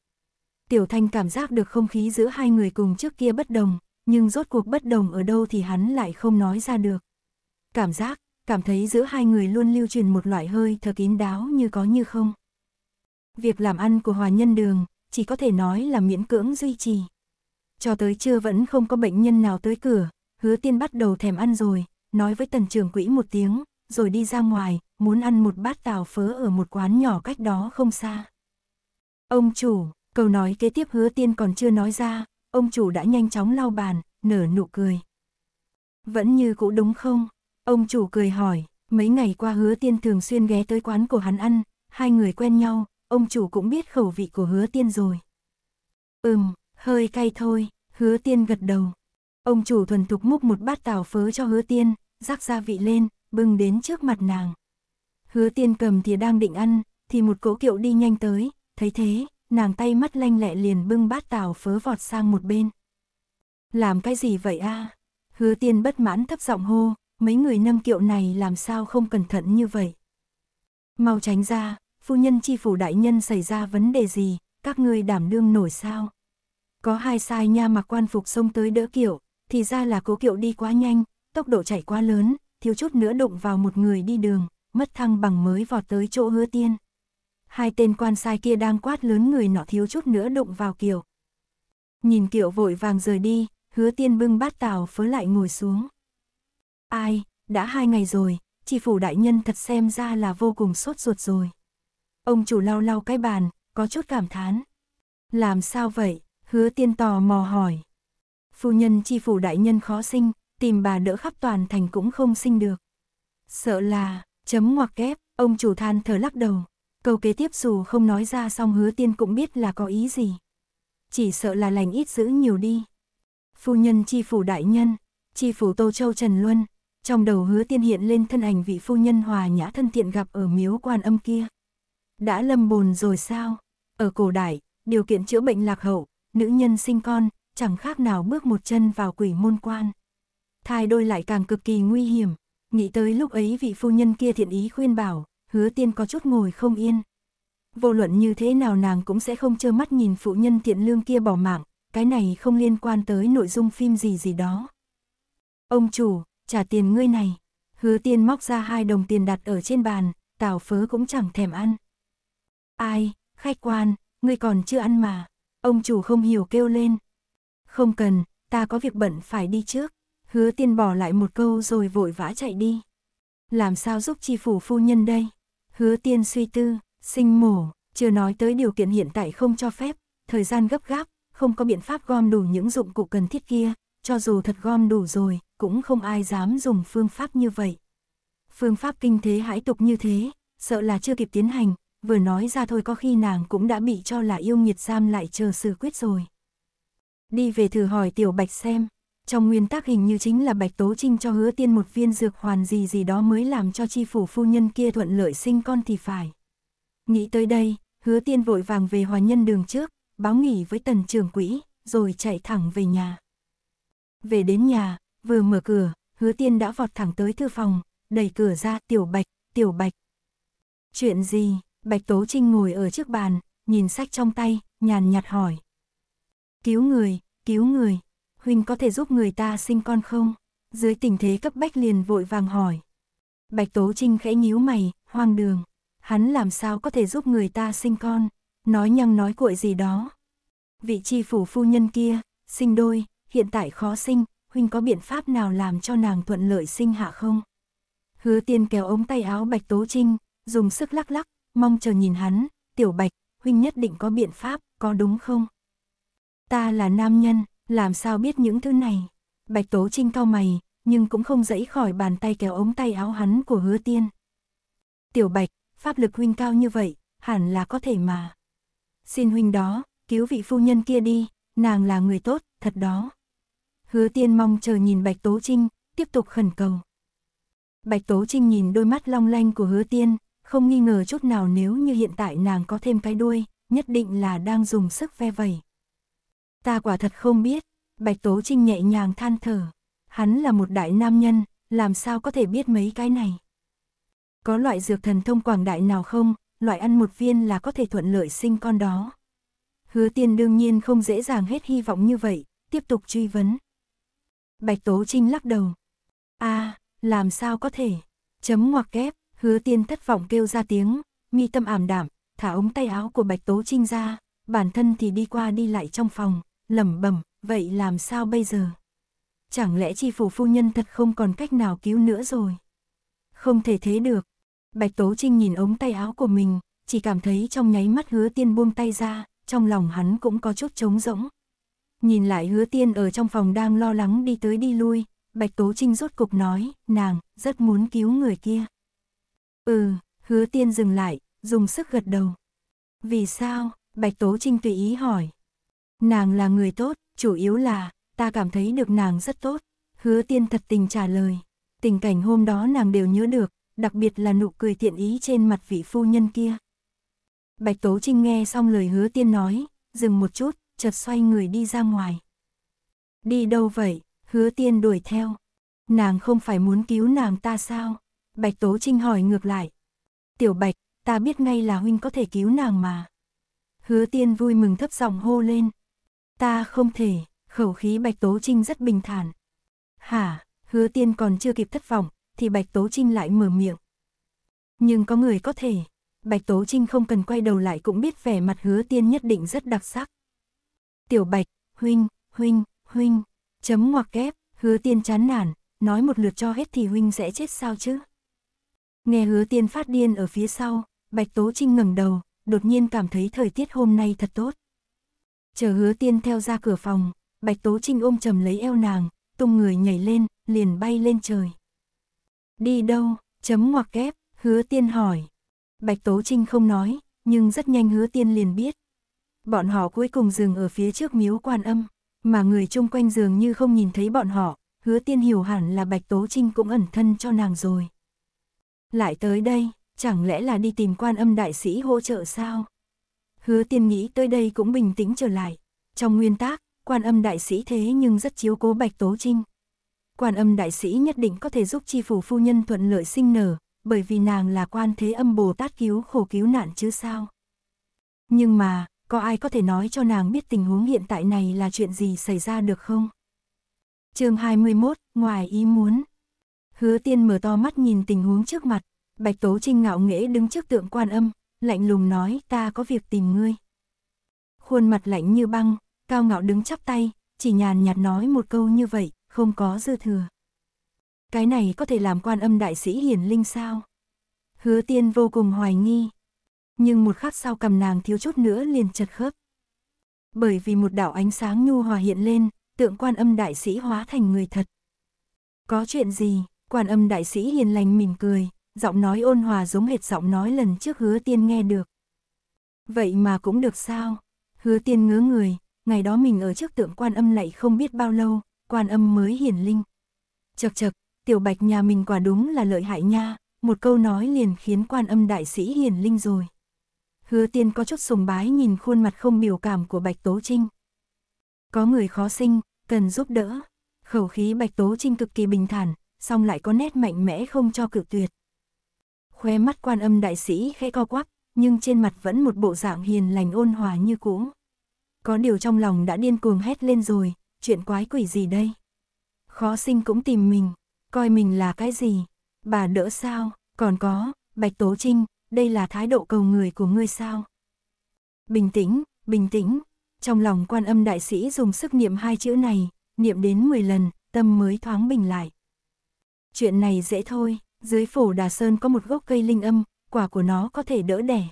Tiểu Thanh cảm giác được không khí giữa hai người cùng trước kia bất đồng, nhưng rốt cuộc bất đồng ở đâu thì hắn lại không nói ra được. Cảm giác, cảm thấy giữa hai người luôn lưu truyền một loại hơi thở kín đáo như có như không. Việc làm ăn của hòa nhân đường, chỉ có thể nói là miễn cưỡng duy trì cho tới trưa vẫn không có bệnh nhân nào tới cửa, hứa tiên bắt đầu thèm ăn rồi, nói với tần trưởng quỹ một tiếng, rồi đi ra ngoài, muốn ăn một bát tàu phớ ở một quán nhỏ cách đó không xa. Ông chủ, câu nói kế tiếp hứa tiên còn chưa nói ra, ông chủ đã nhanh chóng lau bàn, nở nụ cười. Vẫn như cũ đúng không? Ông chủ cười hỏi, mấy ngày qua hứa tiên thường xuyên ghé tới quán của hắn ăn, hai người quen nhau, ông chủ cũng biết khẩu vị của hứa tiên rồi. Ừm, Hơi cay thôi, hứa tiên gật đầu. Ông chủ thuần thục múc một bát tàu phớ cho hứa tiên, rắc gia vị lên, bưng đến trước mặt nàng. Hứa tiên cầm thì đang định ăn, thì một cỗ kiệu đi nhanh tới, thấy thế, nàng tay mắt lanh lẹ liền bưng bát tàu phớ vọt sang một bên. Làm cái gì vậy a? À? Hứa tiên bất mãn thấp giọng hô, mấy người nâng kiệu này làm sao không cẩn thận như vậy. Mau tránh ra, phu nhân chi phủ đại nhân xảy ra vấn đề gì, các ngươi đảm đương nổi sao? Có hai sai nha mặc quan phục xông tới đỡ kiểu, thì ra là cố kiệu đi quá nhanh, tốc độ chảy quá lớn, thiếu chút nữa đụng vào một người đi đường, mất thăng bằng mới vọt tới chỗ hứa tiên. Hai tên quan sai kia đang quát lớn người nọ thiếu chút nữa đụng vào kiều. Nhìn kiệu vội vàng rời đi, hứa tiên bưng bát tàu phớ lại ngồi xuống. Ai, đã hai ngày rồi, chỉ phủ đại nhân thật xem ra là vô cùng sốt ruột rồi. Ông chủ lau lau cái bàn, có chút cảm thán. Làm sao vậy, Hứa tiên tò mò hỏi. Phu nhân chi phủ đại nhân khó sinh, tìm bà đỡ khắp toàn thành cũng không sinh được. Sợ là, chấm ngoặc kép, ông chủ than thở lắc đầu. Câu kế tiếp dù không nói ra xong hứa tiên cũng biết là có ý gì. Chỉ sợ là lành ít giữ nhiều đi. Phu nhân chi phủ đại nhân, chi phủ Tô Châu Trần Luân, trong đầu hứa tiên hiện lên thân ảnh vị phu nhân hòa nhã thân thiện gặp ở miếu quan âm kia. Đã lâm bồn rồi sao? Ở cổ đại, điều kiện chữa bệnh lạc hậu, nữ nhân sinh con, chẳng khác nào bước một chân vào quỷ môn quan. Thai đôi lại càng cực kỳ nguy hiểm, nghĩ tới lúc ấy vị phu nhân kia thiện ý khuyên bảo, hứa tiên có chút ngồi không yên. Vô luận như thế nào nàng cũng sẽ không trơ mắt nhìn phụ nhân thiện lương kia bỏ mạng, cái này không liên quan tới nội dung phim gì gì đó. Ông chủ, trả tiền ngươi này. Hứa tiên móc ra hai đồng tiền đặt ở trên bàn, tào phớ cũng chẳng thèm ăn. Ai, khách quan, ngươi còn chưa ăn mà. Ông chủ không hiểu kêu lên. Không cần, ta có việc bận phải đi trước. Hứa tiên bỏ lại một câu rồi vội vã chạy đi. Làm sao giúp chi phủ phu nhân đây? Hứa tiên suy tư, sinh mổ, chưa nói tới điều kiện hiện tại không cho phép, thời gian gấp gáp, không có biện pháp gom đủ những dụng cụ cần thiết kia, cho dù thật gom đủ rồi, cũng không ai dám dùng phương pháp như vậy. Phương pháp kinh thế hãi tục như thế, sợ là chưa kịp tiến hành, vừa nói ra thôi có khi nàng cũng đã bị cho là yêu nghiệt giam lại chờ xử quyết rồi. Đi về thử hỏi Tiểu Bạch xem, trong nguyên tắc hình như chính là Bạch Tố Trinh cho hứa tiên một viên dược hoàn gì gì đó mới làm cho chi phủ phu nhân kia thuận lợi sinh con thì phải. Nghĩ tới đây, hứa tiên vội vàng về hòa nhân đường trước, báo nghỉ với tần trưởng quỹ, rồi chạy thẳng về nhà. Về đến nhà, vừa mở cửa, hứa tiên đã vọt thẳng tới thư phòng, đẩy cửa ra tiểu bạch, tiểu bạch. Chuyện gì? Bạch Tố Trinh ngồi ở trước bàn, nhìn sách trong tay, nhàn nhạt hỏi. Cứu người, cứu người, Huynh có thể giúp người ta sinh con không? Dưới tình thế cấp bách liền vội vàng hỏi. Bạch Tố Trinh khẽ nhíu mày, hoang đường. Hắn làm sao có thể giúp người ta sinh con? Nói nhăng nói cuội gì đó. Vị tri phủ phu nhân kia, sinh đôi, hiện tại khó sinh, Huynh có biện pháp nào làm cho nàng thuận lợi sinh hạ không? Hứa tiên kéo ống tay áo Bạch Tố Trinh, dùng sức lắc lắc, mong chờ nhìn hắn, tiểu bạch, huynh nhất định có biện pháp, có đúng không? Ta là nam nhân, làm sao biết những thứ này? Bạch Tố Trinh cao mày, nhưng cũng không dẫy khỏi bàn tay kéo ống tay áo hắn của hứa tiên. Tiểu Bạch, pháp lực huynh cao như vậy, hẳn là có thể mà. Xin huynh đó, cứu vị phu nhân kia đi, nàng là người tốt, thật đó. Hứa tiên mong chờ nhìn Bạch Tố Trinh, tiếp tục khẩn cầu. Bạch Tố Trinh nhìn đôi mắt long lanh của hứa tiên, không nghi ngờ chút nào nếu như hiện tại nàng có thêm cái đuôi, nhất định là đang dùng sức ve vẩy. Ta quả thật không biết, Bạch Tố Trinh nhẹ nhàng than thở. Hắn là một đại nam nhân, làm sao có thể biết mấy cái này. Có loại dược thần thông quảng đại nào không, loại ăn một viên là có thể thuận lợi sinh con đó. Hứa tiên đương nhiên không dễ dàng hết hy vọng như vậy, tiếp tục truy vấn. Bạch Tố Trinh lắc đầu. a à, làm sao có thể? Chấm ngoặc kép, Hứa tiên thất vọng kêu ra tiếng, mi tâm ảm đảm, thả ống tay áo của Bạch Tố Trinh ra, bản thân thì đi qua đi lại trong phòng, lẩm bẩm, vậy làm sao bây giờ? Chẳng lẽ chi phủ phu nhân thật không còn cách nào cứu nữa rồi? Không thể thế được. Bạch Tố Trinh nhìn ống tay áo của mình, chỉ cảm thấy trong nháy mắt hứa tiên buông tay ra, trong lòng hắn cũng có chút trống rỗng. Nhìn lại hứa tiên ở trong phòng đang lo lắng đi tới đi lui, Bạch Tố Trinh rốt cục nói, nàng, rất muốn cứu người kia. Ừ, hứa tiên dừng lại, dùng sức gật đầu. Vì sao? Bạch Tố Trinh tùy ý hỏi. Nàng là người tốt, chủ yếu là, ta cảm thấy được nàng rất tốt. Hứa tiên thật tình trả lời. Tình cảnh hôm đó nàng đều nhớ được, đặc biệt là nụ cười thiện ý trên mặt vị phu nhân kia. Bạch Tố Trinh nghe xong lời hứa tiên nói, dừng một chút, chợt xoay người đi ra ngoài. Đi đâu vậy? Hứa tiên đuổi theo. Nàng không phải muốn cứu nàng ta sao? Bạch Tố Trinh hỏi ngược lại. Tiểu Bạch, ta biết ngay là huynh có thể cứu nàng mà. Hứa tiên vui mừng thấp giọng hô lên. Ta không thể, khẩu khí Bạch Tố Trinh rất bình thản. Hả, hứa tiên còn chưa kịp thất vọng, thì Bạch Tố Trinh lại mở miệng. Nhưng có người có thể, Bạch Tố Trinh không cần quay đầu lại cũng biết vẻ mặt hứa tiên nhất định rất đặc sắc. Tiểu Bạch, huynh, huynh, huynh, chấm ngoặc kép, hứa tiên chán nản, nói một lượt cho hết thì huynh sẽ chết sao chứ. Nghe hứa tiên phát điên ở phía sau, Bạch Tố Trinh ngẩng đầu, đột nhiên cảm thấy thời tiết hôm nay thật tốt. Chờ hứa tiên theo ra cửa phòng, Bạch Tố Trinh ôm chầm lấy eo nàng, tung người nhảy lên, liền bay lên trời. Đi đâu, chấm ngoặc kép, hứa tiên hỏi. Bạch Tố Trinh không nói, nhưng rất nhanh hứa tiên liền biết. Bọn họ cuối cùng dừng ở phía trước miếu quan âm, mà người chung quanh dường như không nhìn thấy bọn họ, hứa tiên hiểu hẳn là Bạch Tố Trinh cũng ẩn thân cho nàng rồi. Lại tới đây, chẳng lẽ là đi tìm quan âm đại sĩ hỗ trợ sao? Hứa tiên nghĩ tới đây cũng bình tĩnh trở lại. Trong nguyên tác, quan âm đại sĩ thế nhưng rất chiếu cố Bạch Tố Trinh. Quan âm đại sĩ nhất định có thể giúp chi phủ phu nhân thuận lợi sinh nở, bởi vì nàng là quan thế âm Bồ Tát cứu khổ cứu nạn chứ sao. Nhưng mà, có ai có thể nói cho nàng biết tình huống hiện tại này là chuyện gì xảy ra được không? chương 21, ngoài ý muốn, Hứa tiên mở to mắt nhìn tình huống trước mặt, Bạch Tố Trinh ngạo nghễ đứng trước tượng quan âm, lạnh lùng nói ta có việc tìm ngươi. Khuôn mặt lạnh như băng, cao ngạo đứng chắp tay, chỉ nhàn nhạt nói một câu như vậy, không có dư thừa. Cái này có thể làm quan âm đại sĩ hiển linh sao? Hứa tiên vô cùng hoài nghi. Nhưng một khắc sau cầm nàng thiếu chút nữa liền chật khớp. Bởi vì một đảo ánh sáng nhu hòa hiện lên, tượng quan âm đại sĩ hóa thành người thật. Có chuyện gì, Quan âm đại sĩ hiền lành mỉm cười, giọng nói ôn hòa giống hệt giọng nói lần trước hứa tiên nghe được. Vậy mà cũng được sao? Hứa tiên ngớ người, ngày đó mình ở trước tượng quan âm lại không biết bao lâu, quan âm mới hiền linh. Chật chật, tiểu bạch nhà mình quả đúng là lợi hại nha, một câu nói liền khiến quan âm đại sĩ hiền linh rồi. Hứa tiên có chút sùng bái nhìn khuôn mặt không biểu cảm của Bạch Tố Trinh. Có người khó sinh, cần giúp đỡ. Khẩu khí Bạch Tố Trinh cực kỳ bình thản, song lại có nét mạnh mẽ không cho cự tuyệt. Khoe mắt quan âm đại sĩ khẽ co quắp, nhưng trên mặt vẫn một bộ dạng hiền lành ôn hòa như cũ. Có điều trong lòng đã điên cuồng hét lên rồi, chuyện quái quỷ gì đây? Khó sinh cũng tìm mình, coi mình là cái gì? Bà đỡ sao? Còn có, Bạch Tố Trinh, đây là thái độ cầu người của ngươi sao? Bình tĩnh, bình tĩnh, trong lòng quan âm đại sĩ dùng sức niệm hai chữ này, niệm đến 10 lần, tâm mới thoáng bình lại. Chuyện này dễ thôi, dưới phủ Đà Sơn có một gốc cây linh âm, quả của nó có thể đỡ đẻ.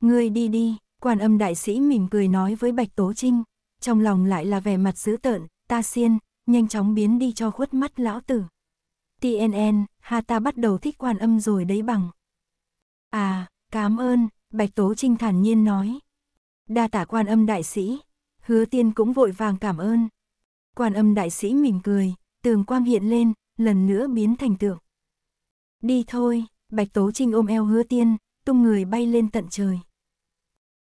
Ngươi đi đi, quan âm đại sĩ mỉm cười nói với Bạch Tố Trinh, trong lòng lại là vẻ mặt dữ tợn, ta xiên, nhanh chóng biến đi cho khuất mắt lão tử. TNN, ha ta bắt đầu thích quan âm rồi đấy bằng. À, cảm ơn, Bạch Tố Trinh thản nhiên nói. Đa tả quan âm đại sĩ, hứa tiên cũng vội vàng cảm ơn. Quan âm đại sĩ mỉm cười, tường quang hiện lên, lần nữa biến thành tượng. Đi thôi, Bạch Tố Trinh ôm eo hứa tiên, tung người bay lên tận trời.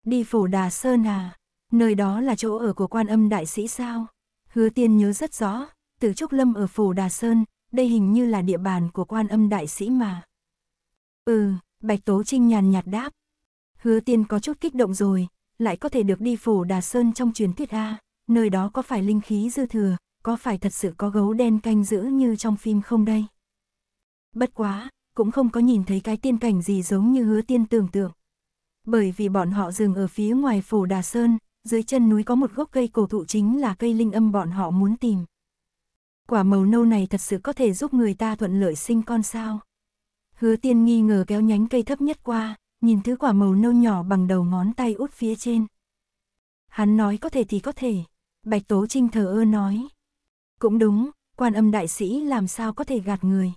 Đi phổ đà sơn à, nơi đó là chỗ ở của quan âm đại sĩ sao? Hứa tiên nhớ rất rõ, từ Trúc Lâm ở phổ đà sơn, đây hình như là địa bàn của quan âm đại sĩ mà. Ừ, Bạch Tố Trinh nhàn nhạt đáp. Hứa tiên có chút kích động rồi, lại có thể được đi phổ đà sơn trong truyền thuyết A, nơi đó có phải linh khí dư thừa, có phải thật sự có gấu đen canh giữ như trong phim không đây? Bất quá, cũng không có nhìn thấy cái tiên cảnh gì giống như hứa tiên tưởng tượng. Bởi vì bọn họ dừng ở phía ngoài phủ Đà Sơn, dưới chân núi có một gốc cây cổ thụ chính là cây linh âm bọn họ muốn tìm. Quả màu nâu này thật sự có thể giúp người ta thuận lợi sinh con sao? Hứa tiên nghi ngờ kéo nhánh cây thấp nhất qua, nhìn thứ quả màu nâu nhỏ bằng đầu ngón tay út phía trên. Hắn nói có thể thì có thể. Bạch Tố Trinh thờ ơ nói. Cũng đúng, quan âm đại sĩ làm sao có thể gạt người.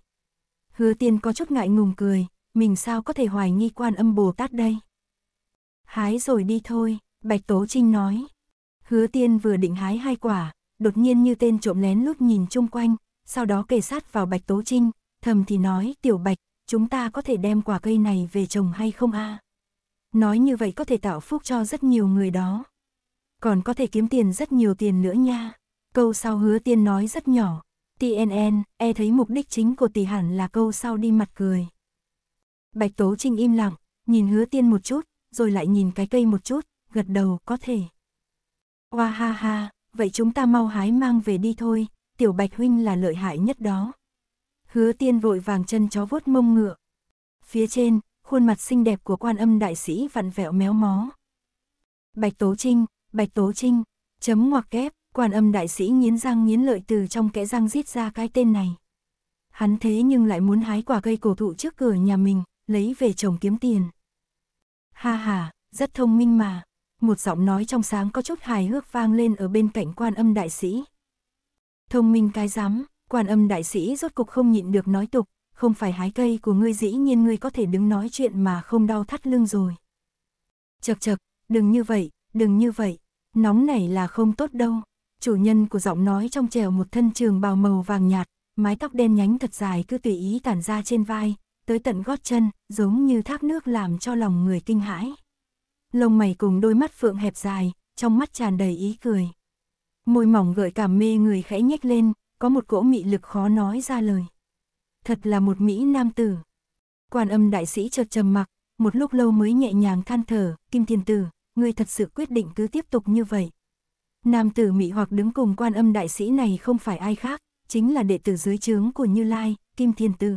Hứa tiên có chút ngại ngùng cười, mình sao có thể hoài nghi quan âm Bồ Tát đây. Hái rồi đi thôi, Bạch Tố Trinh nói. Hứa tiên vừa định hái hai quả, đột nhiên như tên trộm lén lúc nhìn chung quanh, sau đó kề sát vào Bạch Tố Trinh, thầm thì nói tiểu Bạch, chúng ta có thể đem quả cây này về trồng hay không a? Nói như vậy có thể tạo phúc cho rất nhiều người đó. Còn có thể kiếm tiền rất nhiều tiền nữa nha. Câu sau hứa tiên nói rất nhỏ. TNN, e thấy mục đích chính của tỷ hẳn là câu sau đi mặt cười. Bạch Tố Trinh im lặng, nhìn hứa tiên một chút, rồi lại nhìn cái cây một chút, gật đầu có thể. Oa ha ha, vậy chúng ta mau hái mang về đi thôi, tiểu bạch huynh là lợi hại nhất đó. Hứa tiên vội vàng chân chó vuốt mông ngựa. Phía trên, khuôn mặt xinh đẹp của quan âm đại sĩ vặn vẹo méo mó. Bạch Tố Trinh, Bạch Tố Trinh, chấm ngoặc kép, Quan âm đại sĩ nghiến răng nghiến lợi từ trong kẽ răng giết ra cái tên này. Hắn thế nhưng lại muốn hái quả cây cổ thụ trước cửa nhà mình, lấy về chồng kiếm tiền. Ha ha, rất thông minh mà. Một giọng nói trong sáng có chút hài hước vang lên ở bên cạnh quan âm đại sĩ. Thông minh cái dám, quan âm đại sĩ rốt cục không nhịn được nói tục, không phải hái cây của ngươi dĩ nhiên ngươi có thể đứng nói chuyện mà không đau thắt lưng rồi. Chật chật, đừng như vậy, đừng như vậy, nóng này là không tốt đâu chủ nhân của giọng nói trong trẻo một thân trường bào màu vàng nhạt, mái tóc đen nhánh thật dài cứ tùy ý tản ra trên vai, tới tận gót chân, giống như thác nước làm cho lòng người kinh hãi. Lông mày cùng đôi mắt phượng hẹp dài, trong mắt tràn đầy ý cười. Môi mỏng gợi cảm mê người khẽ nhếch lên, có một cỗ mị lực khó nói ra lời. Thật là một mỹ nam tử. Quan âm đại sĩ chợt trầm mặc, một lúc lâu mới nhẹ nhàng than thở, Kim Thiên Tử, ngươi thật sự quyết định cứ tiếp tục như vậy, Nam tử mị hoặc đứng cùng quan âm đại sĩ này không phải ai khác, chính là đệ tử dưới trướng của Như Lai, Kim Thiên Tử.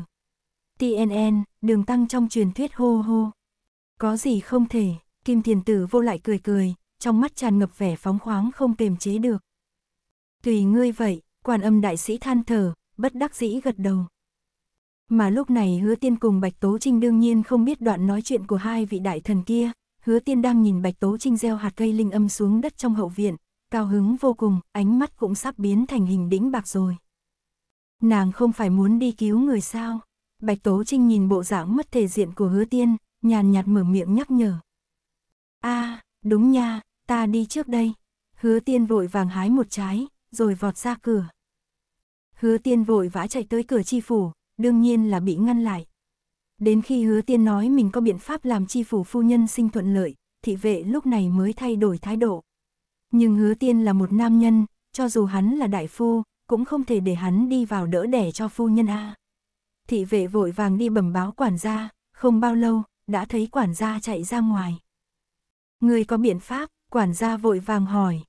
TNN, đường tăng trong truyền thuyết hô hô. Có gì không thể, Kim Thiên Tử vô lại cười cười, trong mắt tràn ngập vẻ phóng khoáng không kềm chế được. Tùy ngươi vậy, quan âm đại sĩ than thở, bất đắc dĩ gật đầu. Mà lúc này hứa tiên cùng Bạch Tố Trinh đương nhiên không biết đoạn nói chuyện của hai vị đại thần kia, hứa tiên đang nhìn Bạch Tố Trinh gieo hạt cây linh âm xuống đất trong hậu viện, cao hứng vô cùng, ánh mắt cũng sắp biến thành hình đĩnh bạc rồi. Nàng không phải muốn đi cứu người sao? Bạch Tố Trinh nhìn bộ dạng mất thể diện của hứa tiên, nhàn nhạt mở miệng nhắc nhở. a à, đúng nha, ta đi trước đây. Hứa tiên vội vàng hái một trái, rồi vọt ra cửa. Hứa tiên vội vã chạy tới cửa chi phủ, đương nhiên là bị ngăn lại. Đến khi hứa tiên nói mình có biện pháp làm chi phủ phu nhân sinh thuận lợi, thị vệ lúc này mới thay đổi thái độ. Nhưng hứa tiên là một nam nhân, cho dù hắn là đại phu, cũng không thể để hắn đi vào đỡ đẻ cho phu nhân a. Thị vệ vội vàng đi bẩm báo quản gia, không bao lâu, đã thấy quản gia chạy ra ngoài. Người có biện pháp, quản gia vội vàng hỏi.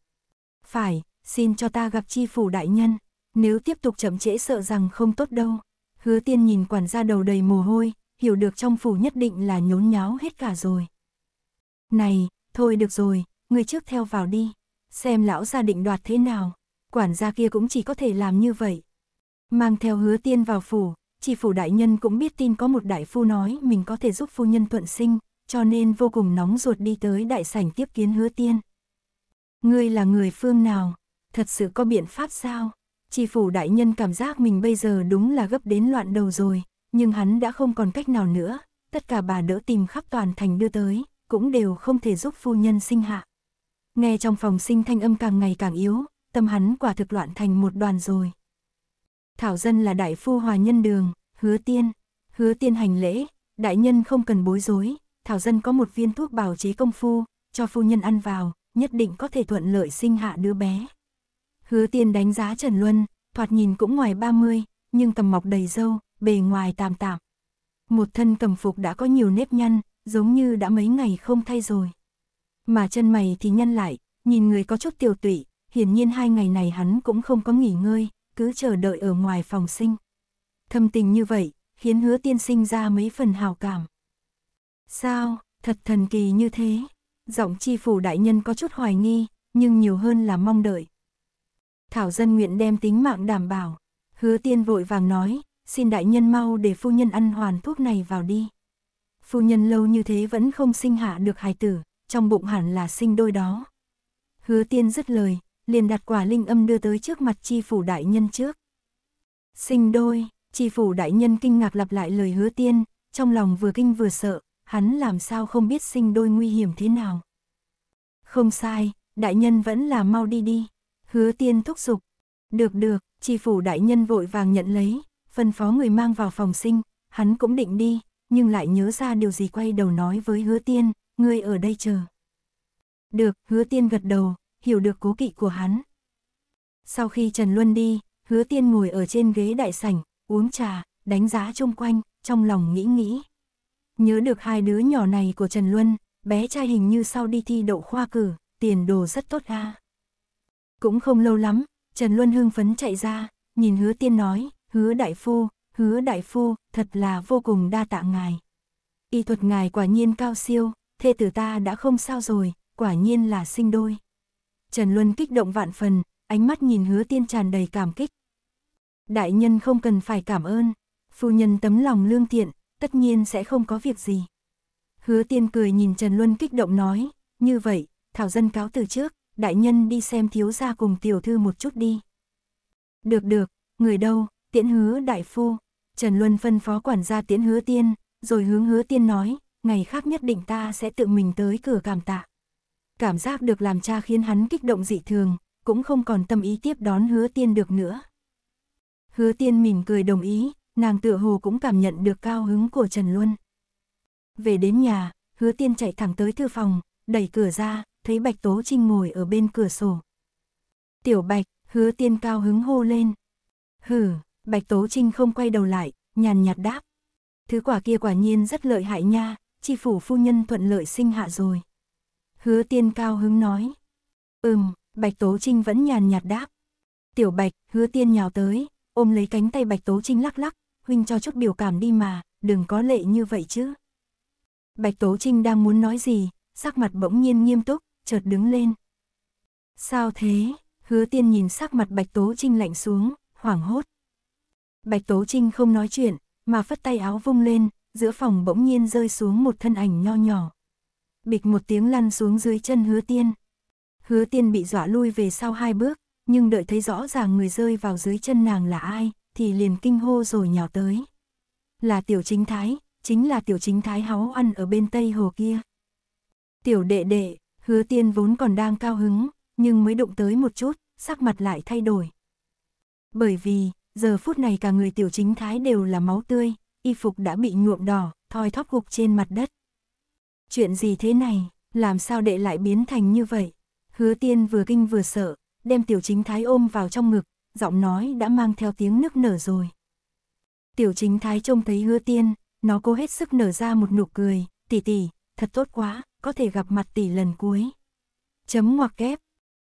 Phải, xin cho ta gặp chi phủ đại nhân, nếu tiếp tục chậm trễ sợ rằng không tốt đâu. Hứa tiên nhìn quản gia đầu đầy mồ hôi, hiểu được trong phủ nhất định là nhốn nháo hết cả rồi. Này, thôi được rồi, người trước theo vào đi xem lão gia định đoạt thế nào, quản gia kia cũng chỉ có thể làm như vậy. Mang theo hứa tiên vào phủ, chỉ phủ đại nhân cũng biết tin có một đại phu nói mình có thể giúp phu nhân thuận sinh, cho nên vô cùng nóng ruột đi tới đại sảnh tiếp kiến hứa tiên. Ngươi là người phương nào, thật sự có biện pháp sao? Chi phủ đại nhân cảm giác mình bây giờ đúng là gấp đến loạn đầu rồi, nhưng hắn đã không còn cách nào nữa, tất cả bà đỡ tìm khắp toàn thành đưa tới, cũng đều không thể giúp phu nhân sinh hạ. Nghe trong phòng sinh thanh âm càng ngày càng yếu, tâm hắn quả thực loạn thành một đoàn rồi. Thảo dân là đại phu hòa nhân đường, hứa tiên, hứa tiên hành lễ, đại nhân không cần bối rối, thảo dân có một viên thuốc bào chế công phu, cho phu nhân ăn vào, nhất định có thể thuận lợi sinh hạ đứa bé. Hứa tiên đánh giá Trần Luân, thoạt nhìn cũng ngoài 30, nhưng tầm mọc đầy râu, bề ngoài tạm tạm. Một thân cầm phục đã có nhiều nếp nhăn, giống như đã mấy ngày không thay rồi mà chân mày thì nhân lại, nhìn người có chút tiêu tụy, hiển nhiên hai ngày này hắn cũng không có nghỉ ngơi, cứ chờ đợi ở ngoài phòng sinh. Thâm tình như vậy, khiến hứa tiên sinh ra mấy phần hào cảm. Sao, thật thần kỳ như thế, giọng chi phủ đại nhân có chút hoài nghi, nhưng nhiều hơn là mong đợi. Thảo dân nguyện đem tính mạng đảm bảo, hứa tiên vội vàng nói, xin đại nhân mau để phu nhân ăn hoàn thuốc này vào đi. Phu nhân lâu như thế vẫn không sinh hạ được hài tử, trong bụng hẳn là sinh đôi đó. Hứa tiên dứt lời, liền đặt quả linh âm đưa tới trước mặt chi phủ đại nhân trước. Sinh đôi, chi phủ đại nhân kinh ngạc lặp lại lời hứa tiên, trong lòng vừa kinh vừa sợ, hắn làm sao không biết sinh đôi nguy hiểm thế nào. Không sai, đại nhân vẫn là mau đi đi. Hứa tiên thúc giục. Được được, chi phủ đại nhân vội vàng nhận lấy, phân phó người mang vào phòng sinh, hắn cũng định đi, nhưng lại nhớ ra điều gì quay đầu nói với hứa tiên, ngươi ở đây chờ. Được, hứa tiên gật đầu, hiểu được cố kỵ của hắn. Sau khi Trần Luân đi, hứa tiên ngồi ở trên ghế đại sảnh, uống trà, đánh giá chung quanh, trong lòng nghĩ nghĩ. Nhớ được hai đứa nhỏ này của Trần Luân, bé trai hình như sau đi thi đậu khoa cử, tiền đồ rất tốt a. Cũng không lâu lắm, Trần Luân hưng phấn chạy ra, nhìn hứa tiên nói, hứa đại phu, hứa đại phu, thật là vô cùng đa tạ ngài. Y thuật ngài quả nhiên cao siêu, thê tử ta đã không sao rồi, quả nhiên là sinh đôi. Trần Luân kích động vạn phần, ánh mắt nhìn hứa tiên tràn đầy cảm kích. Đại nhân không cần phải cảm ơn, phu nhân tấm lòng lương thiện, tất nhiên sẽ không có việc gì. Hứa tiên cười nhìn Trần Luân kích động nói, như vậy, Thảo Dân cáo từ trước, đại nhân đi xem thiếu gia cùng tiểu thư một chút đi. Được được, người đâu, tiễn hứa đại phu. Trần Luân phân phó quản gia tiễn hứa tiên, rồi hướng hứa tiên nói, ngày khác nhất định ta sẽ tự mình tới cửa cảm tạ. Cảm giác được làm cha khiến hắn kích động dị thường, cũng không còn tâm ý tiếp đón hứa tiên được nữa. Hứa tiên mỉm cười đồng ý, nàng tựa hồ cũng cảm nhận được cao hứng của Trần Luân. Về đến nhà, hứa tiên chạy thẳng tới thư phòng, đẩy cửa ra, thấy Bạch Tố Trinh ngồi ở bên cửa sổ. Tiểu Bạch, hứa tiên cao hứng hô lên. Hử, Bạch Tố Trinh không quay đầu lại, nhàn nhạt đáp. Thứ quả kia quả nhiên rất lợi hại nha, chi phủ phu nhân thuận lợi sinh hạ rồi. Hứa tiên cao hứng nói. Ừm, Bạch Tố Trinh vẫn nhàn nhạt đáp. Tiểu Bạch, hứa tiên nhào tới, ôm lấy cánh tay Bạch Tố Trinh lắc lắc, huynh cho chút biểu cảm đi mà, đừng có lệ như vậy chứ. Bạch Tố Trinh đang muốn nói gì, sắc mặt bỗng nhiên nghiêm túc, chợt đứng lên. Sao thế? Hứa tiên nhìn sắc mặt Bạch Tố Trinh lạnh xuống, hoảng hốt. Bạch Tố Trinh không nói chuyện, mà phất tay áo vung lên, giữa phòng bỗng nhiên rơi xuống một thân ảnh nho nhỏ. Bịch một tiếng lăn xuống dưới chân hứa tiên. Hứa tiên bị dọa lui về sau hai bước, nhưng đợi thấy rõ ràng người rơi vào dưới chân nàng là ai, thì liền kinh hô rồi nhào tới. Là tiểu chính thái, chính là tiểu chính thái háo ăn ở bên tây hồ kia. Tiểu đệ đệ, hứa tiên vốn còn đang cao hứng, nhưng mới đụng tới một chút, sắc mặt lại thay đổi. Bởi vì, giờ phút này cả người tiểu chính thái đều là máu tươi, y phục đã bị nhuộm đỏ, thoi thóp gục trên mặt đất. Chuyện gì thế này, làm sao đệ lại biến thành như vậy? Hứa tiên vừa kinh vừa sợ, đem tiểu chính thái ôm vào trong ngực, giọng nói đã mang theo tiếng nức nở rồi. Tiểu chính thái trông thấy hứa tiên, nó cố hết sức nở ra một nụ cười, tỷ tỷ, thật tốt quá, có thể gặp mặt tỷ lần cuối. Chấm ngoặc kép.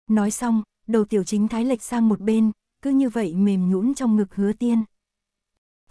Nói xong, đầu tiểu chính thái lệch sang một bên, cứ như vậy mềm nhũn trong ngực hứa tiên.